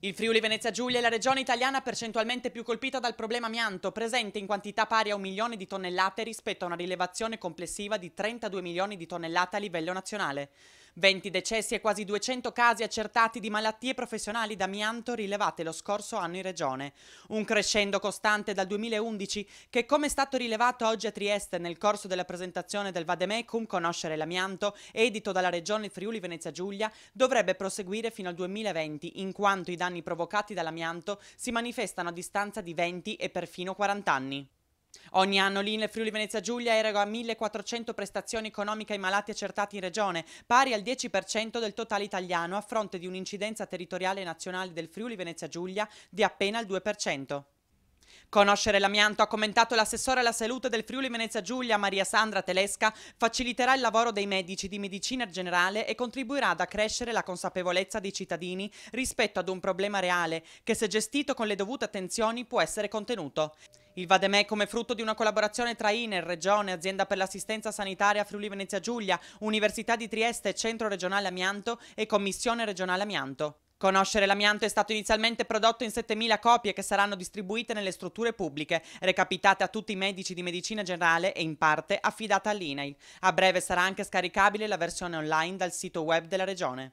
Il Friuli Venezia Giulia è la regione italiana percentualmente più colpita dal problema amianto, presente in quantità pari a un milione di tonnellate rispetto a una rilevazione complessiva di 32 milioni di tonnellate a livello nazionale. 20 decessi e quasi 200 casi accertati di malattie professionali da amianto rilevate lo scorso anno in regione. Un crescendo costante dal 2011 che, come è stato rilevato oggi a Trieste nel corso della presentazione del Vademecum Conoscere l'amianto, edito dalla regione Friuli Venezia Giulia, dovrebbe proseguire fino al 2020, in quanto i danni provocati dall'amianto si manifestano a distanza di 20 e perfino 40 anni. Ogni anno l'INL Friuli Venezia Giulia eroga 1.400 prestazioni economiche ai malati accertati in regione, pari al 10% del totale italiano a fronte di un'incidenza territoriale nazionale del Friuli Venezia Giulia di appena il 2%. Conoscere l'amianto, ha commentato l'assessore alla salute del Friuli Venezia Giulia Maria Sandra Telesca, faciliterà il lavoro dei medici di medicina generale e contribuirà ad accrescere la consapevolezza dei cittadini rispetto ad un problema reale che se gestito con le dovute attenzioni può essere contenuto. Il Vademè come frutto di una collaborazione tra INER, Regione, Azienda per l'assistenza sanitaria Friuli Venezia Giulia, Università di Trieste, Centro regionale Amianto e Commissione regionale Amianto. Conoscere l'amianto è stato inizialmente prodotto in 7.000 copie che saranno distribuite nelle strutture pubbliche, recapitate a tutti i medici di medicina generale e in parte affidata all'INAI. A breve sarà anche scaricabile la versione online dal sito web della Regione.